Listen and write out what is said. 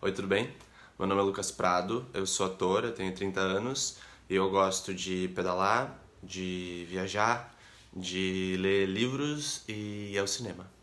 Oi, tudo bem? Meu nome é Lucas Prado, eu sou ator, eu tenho 30 anos e eu gosto de pedalar, de viajar, de ler livros e ir ao cinema.